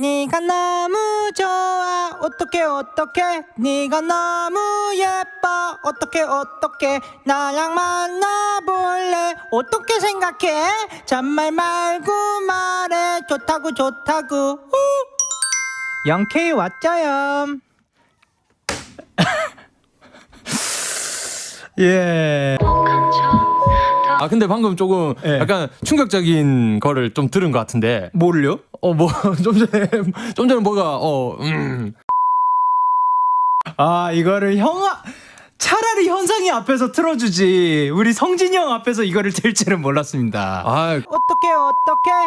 네가 너무 좋아 어떻게 어떻게 네가 너무 예뻐 어떻게 어떻게 나랑 만나볼래 어떻게 생각해 잔말 말고 말해 좋다고 좋다고 우! 영케이 왔죠요 예. 아 근데 방금 조금 예. 약간 충격적인 거를 좀 들은 것 같은데 뭐를요? 어, 뭐, 좀 전에, 좀 전에 뭐가, 어, 음. 아, 이거를 형, 차라리 현상이 앞에서 틀어주지. 우리 성진이 형 앞에서 이거를 들 줄은 몰랐습니다. 아, 어떡해, 어떡해.